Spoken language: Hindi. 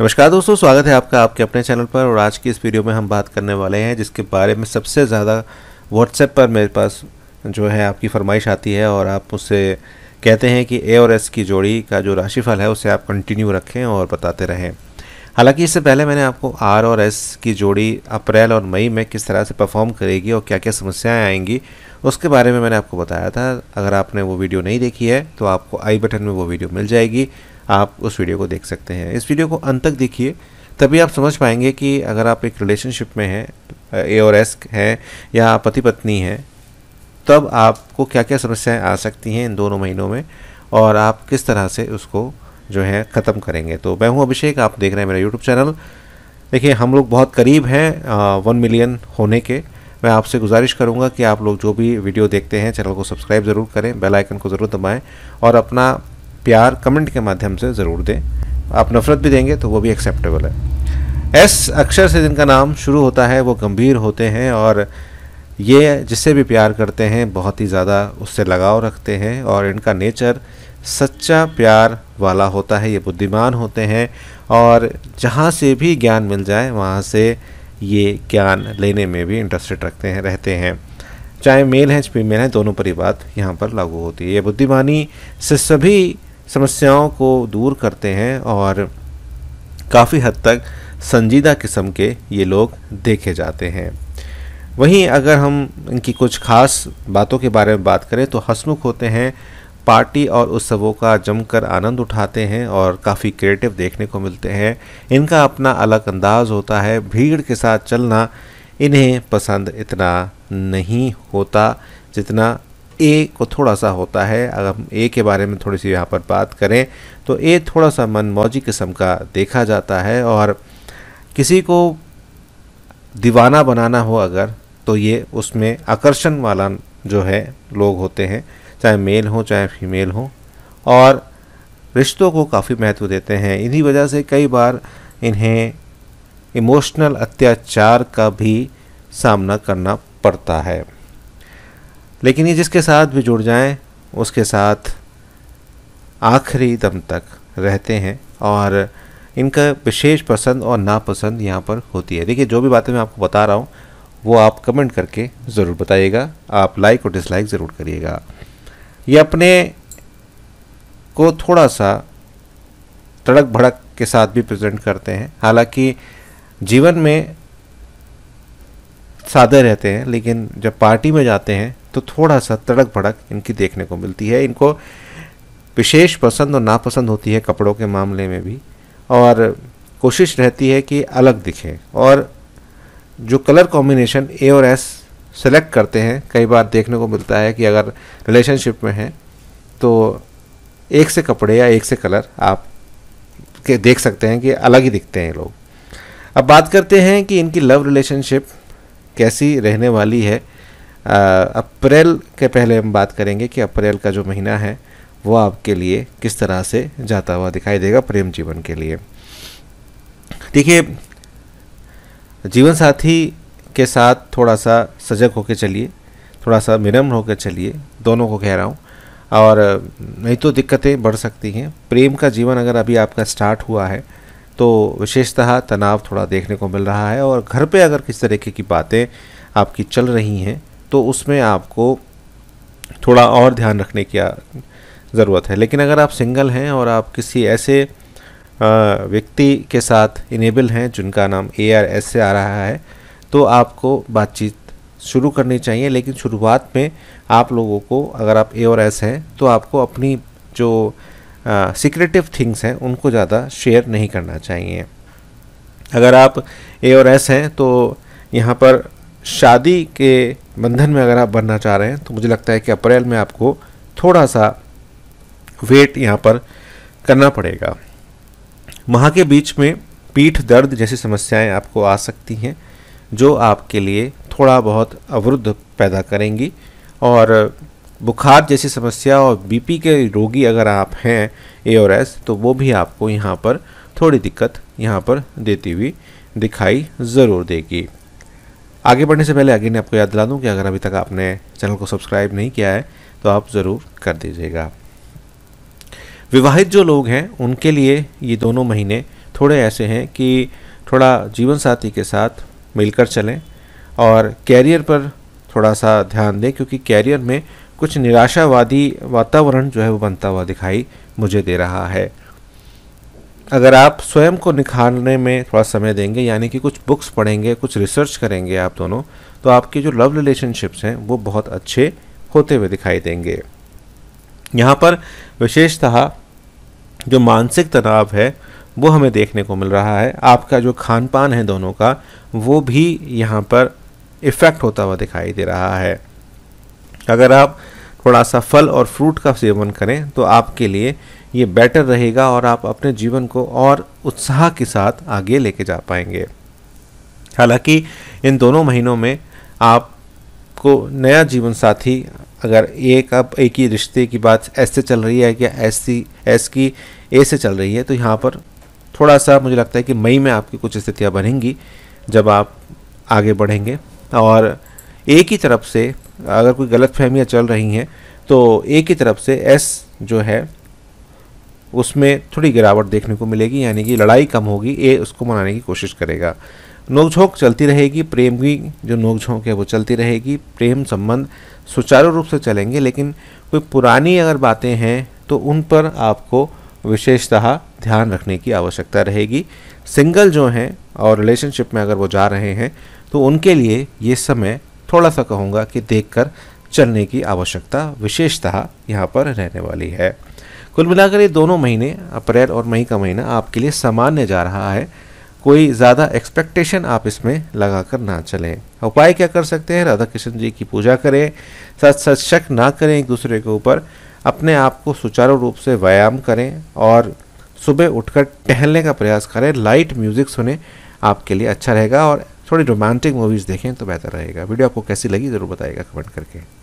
नमस्कार दोस्तों स्वागत है आपका आपके अपने चैनल पर और आज की इस वीडियो में हम बात करने वाले हैं जिसके बारे में सबसे ज़्यादा व्हाट्सएप पर मेरे पास जो है आपकी फरमाइश आती है और आप उससे कहते हैं कि ए और एस की जोड़ी का जो राशिफल है उसे आप कंटिन्यू रखें और बताते रहें हालांकि इससे पहले मैंने आपको आर और एस की जोड़ी अप्रैल और मई में किस तरह से परफॉर्म करेगी और क्या क्या समस्याएं आएंगी उसके बारे में मैंने आपको बताया था अगर आपने वो वीडियो नहीं देखी है तो आपको आई बटन में वो वीडियो मिल जाएगी आप उस वीडियो को देख सकते हैं इस वीडियो को अंत तक देखिए तभी आप समझ पाएंगे कि अगर आप एक रिलेशनशिप में हैं ए और एस हैं या पति पत्नी हैं तब आपको क्या क्या समस्याएं आ सकती हैं इन दोनों महीनों में और आप किस तरह से उसको जो है ख़त्म करेंगे तो मैं हूँ अभिषेक आप देख रहे हैं मेरा यूट्यूब चैनल देखिए हम लोग बहुत करीब हैं वन मिलियन होने के मैं आपसे गुजारिश करूंगा कि आप लोग जो भी वीडियो देखते हैं चैनल को सब्सक्राइब ज़रूर करें बेल आइकन को ज़रूर दबाएं और अपना प्यार कमेंट के माध्यम से ज़रूर दें आप नफ़रत भी देंगे तो वो भी एक्सेप्टेबल है एस अक्षर से जिनका नाम शुरू होता है वो गंभीर होते हैं और ये जिससे भी प्यार करते हैं बहुत ही ज़्यादा उससे लगाव रखते हैं और इनका नेचर सच्चा प्यार वाला होता है ये बुद्धिमान होते हैं और जहाँ से भी ज्ञान मिल जाए वहाँ से ये ज्ञान लेने में भी इंटरेस्टेड रखते हैं रहते हैं चाहे मेल हैं फीमेल हैं दोनों पर ये बात यहाँ पर लागू होती है ये बुद्धिमानी से सभी समस्याओं को दूर करते हैं और काफ़ी हद तक संजीदा किस्म के ये लोग देखे जाते हैं वहीं अगर हम इनकी कुछ खास बातों के बारे में बात करें तो हसमुख होते हैं पार्टी और उत्सवों का जमकर आनंद उठाते हैं और काफ़ी क्रिएटिव देखने को मिलते हैं इनका अपना अलग अंदाज होता है भीड़ के साथ चलना इन्हें पसंद इतना नहीं होता जितना ए को थोड़ा सा होता है अगर हम ए के बारे में थोड़ी सी यहाँ पर बात करें तो ए थोड़ा सा मन मौजी किस्म का देखा जाता है और किसी को दीवाना बनाना हो अगर तो ये उसमें आकर्षण वाला जो है लोग होते हैं चाहे मेल हो चाहे फीमेल हो और रिश्तों को काफ़ी महत्व देते हैं इन्हीं वजह से कई बार इन्हें इमोशनल अत्याचार का भी सामना करना पड़ता है लेकिन ये जिसके साथ भी जुड़ जाएं उसके साथ आखिरी दम तक रहते हैं और इनका विशेष पसंद और नापसंद यहाँ पर होती है देखिए जो भी बातें मैं आपको बता रहा हूँ वो आप कमेंट करके ज़रूर बताइएगा आप लाइक और डिसलाइक ज़रूर करिएगा ये अपने को थोड़ा सा तड़क भड़क के साथ भी प्रेजेंट करते हैं हालांकि जीवन में सादे रहते हैं लेकिन जब पार्टी में जाते हैं तो थोड़ा सा तड़क भड़क इनकी देखने को मिलती है इनको विशेष पसंद और नापसंद होती है कपड़ों के मामले में भी और कोशिश रहती है कि अलग दिखें और जो कलर कॉम्बिनेशन ए और एस सेलेक्ट करते हैं कई बार देखने को मिलता है कि अगर रिलेशनशिप में हैं तो एक से कपड़े या एक से कलर आप के देख सकते हैं कि अलग ही दिखते हैं लोग अब बात करते हैं कि इनकी लव रिलेशनशिप कैसी रहने वाली है अप्रैल के पहले हम बात करेंगे कि अप्रैल का जो महीना है वो आपके लिए किस तरह से जाता हुआ दिखाई देगा प्रेम जीवन के लिए देखिए जीवन साथी के साथ थोड़ा सा सजग होकर चलिए थोड़ा सा विनम्र होकर चलिए दोनों को कह रहा हूँ और नहीं तो दिक्कतें बढ़ सकती हैं प्रेम का जीवन अगर अभी आपका स्टार्ट हुआ है तो विशेषतः तनाव थोड़ा देखने को मिल रहा है और घर पे अगर किस तरीके की बातें आपकी चल रही हैं तो उसमें आपको थोड़ा और ध्यान रखने की ज़रूरत है लेकिन अगर आप सिंगल हैं और आप किसी ऐसे व्यक्ति के साथ इनेबल हैं जिनका नाम ए आर एस से आ रहा है तो आपको बातचीत शुरू करनी चाहिए लेकिन शुरुआत में आप लोगों को अगर आप ए और एस हैं तो आपको अपनी जो सीक्रेटिव थिंग्स हैं उनको ज़्यादा शेयर नहीं करना चाहिए अगर आप ए और एस हैं तो यहाँ पर शादी के बंधन में अगर आप बनना चाह रहे हैं तो मुझे लगता है कि अप्रैल में आपको थोड़ा सा वेट यहाँ पर करना पड़ेगा माह के बीच में पीठ दर्द जैसी समस्याएं आपको आ सकती हैं जो आपके लिए थोड़ा बहुत अवरुद्ध पैदा करेंगी और बुखार जैसी समस्या और बीपी के रोगी अगर आप हैं ए और एस तो वो भी आपको यहाँ पर थोड़ी दिक्कत यहाँ पर देती हुई दिखाई ज़रूर देगी आगे बढ़ने से पहले आगे आपको याद दिला दूँ कि अगर अभी तक आपने चैनल को सब्सक्राइब नहीं किया है तो आप ज़रूर कर दीजिएगा विवाहित जो लोग हैं उनके लिए ये दोनों महीने थोड़े ऐसे हैं कि थोड़ा जीवन साथी के साथ मिलकर चलें और कैरियर पर थोड़ा सा ध्यान दें क्योंकि कैरियर में कुछ निराशावादी वातावरण जो है वो बनता हुआ दिखाई मुझे दे रहा है अगर आप स्वयं को निखारने में थोड़ा समय देंगे यानी कि कुछ बुक्स पढ़ेंगे कुछ रिसर्च करेंगे आप दोनों तो आपके जो लव रिलेशनशिप्स हैं वो बहुत अच्छे होते हुए दिखाई देंगे यहाँ पर विशेषतः जो मानसिक तनाव है वो हमें देखने को मिल रहा है आपका जो खान पान है दोनों का वो भी यहाँ पर इफ़ेक्ट होता हुआ दिखाई दे रहा है अगर आप थोड़ा सा फल और फ्रूट का सेवन करें तो आपके लिए ये बेटर रहेगा और आप अपने जीवन को और उत्साह के साथ आगे लेके जा पाएंगे हालांकि इन दोनों महीनों में आपको नया जीवन साथी अगर एक अब एक ही रिश्ते की बात ऐसे चल रही है या ऐसी ऐस की ऐसे चल रही है तो यहाँ पर थोड़ा सा मुझे लगता है कि मई में आपकी कुछ स्थितियाँ बनेंगी जब आप आगे बढ़ेंगे और एक ही तरफ से अगर कोई गलत फहमियाँ चल रही हैं तो एक ही तरफ से एस जो है उसमें थोड़ी गिरावट देखने को मिलेगी यानी कि लड़ाई कम होगी ए उसको मनाने की कोशिश करेगा नोकझोंक चलती रहेगी प्रेम की जो नोकझोंक है वो चलती रहेगी प्रेम संबंध सुचारू रूप से चलेंगे लेकिन कोई पुरानी अगर बातें हैं तो उन पर आपको विशेषतः ध्यान रखने की आवश्यकता रहेगी सिंगल जो हैं और रिलेशनशिप में अगर वो जा रहे हैं तो उनके लिए ये समय थोड़ा सा कहूँगा कि कर चलने की आवश्यकता विशेषतः यहाँ पर रहने वाली है कुल मिलाकर ये दोनों महीने अप्रैल और मई का महीना आपके लिए सामान्य जा रहा है कोई ज़्यादा एक्सपेक्टेशन आप इसमें लगा कर ना चलें उपाय क्या कर सकते हैं राधा कृष्ण जी की पूजा करें सच सच शक ना करें एक दूसरे के ऊपर अपने आप को सुचारू रूप से व्यायाम करें और सुबह उठकर टहलने का प्रयास करें लाइट म्यूज़िक सुने आपके लिए अच्छा रहेगा और थोड़ी रोमांटिक मूवीज़ देखें तो बेहतर रहेगा वीडियो आपको कैसी लगी ज़रूर बताएगा कमेंट करके